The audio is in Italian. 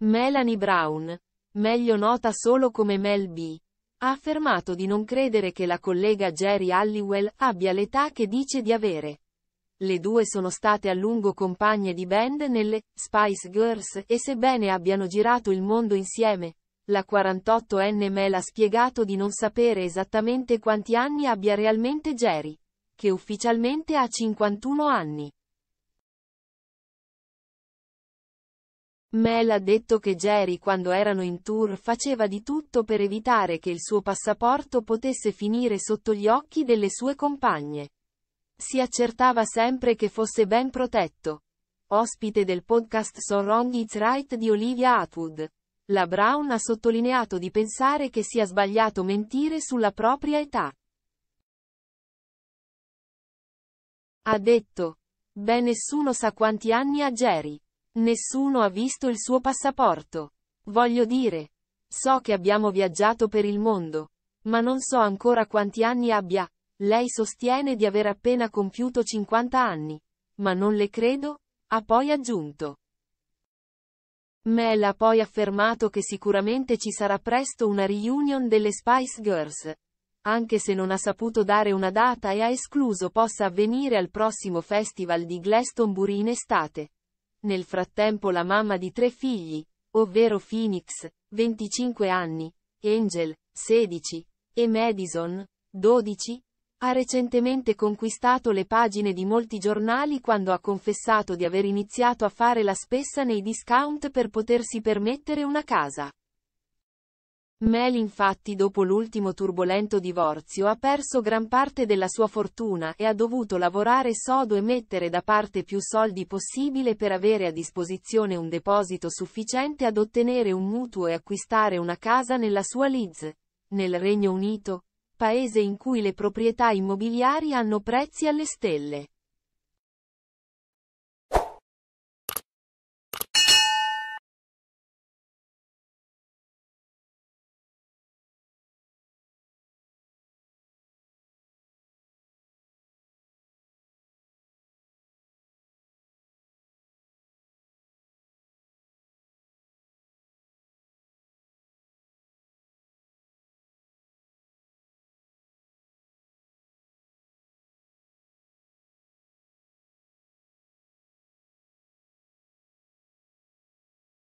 Melanie Brown, meglio nota solo come Mel B, ha affermato di non credere che la collega Jerry Halliwell abbia l'età che dice di avere. Le due sono state a lungo compagne di band nelle Spice Girls e sebbene abbiano girato il mondo insieme, la 48enne Mel ha spiegato di non sapere esattamente quanti anni abbia realmente Jerry, che ufficialmente ha 51 anni. Mel ha detto che Jerry quando erano in tour faceva di tutto per evitare che il suo passaporto potesse finire sotto gli occhi delle sue compagne. Si accertava sempre che fosse ben protetto. Ospite del podcast So Wrong It's Right di Olivia Atwood. La Brown ha sottolineato di pensare che sia sbagliato mentire sulla propria età. Ha detto. Beh nessuno sa quanti anni ha Jerry. Nessuno ha visto il suo passaporto. Voglio dire. So che abbiamo viaggiato per il mondo. Ma non so ancora quanti anni abbia. Lei sostiene di aver appena compiuto 50 anni. Ma non le credo, ha poi aggiunto. Mel ha poi affermato che sicuramente ci sarà presto una reunion delle Spice Girls. Anche se non ha saputo dare una data e ha escluso possa avvenire al prossimo festival di Glastonbury in estate. Nel frattempo la mamma di tre figli, ovvero Phoenix, 25 anni, Angel, 16, e Madison, 12, ha recentemente conquistato le pagine di molti giornali quando ha confessato di aver iniziato a fare la spessa nei discount per potersi permettere una casa. Mel infatti dopo l'ultimo turbolento divorzio ha perso gran parte della sua fortuna e ha dovuto lavorare sodo e mettere da parte più soldi possibile per avere a disposizione un deposito sufficiente ad ottenere un mutuo e acquistare una casa nella sua Leeds, nel Regno Unito, paese in cui le proprietà immobiliari hanno prezzi alle stelle.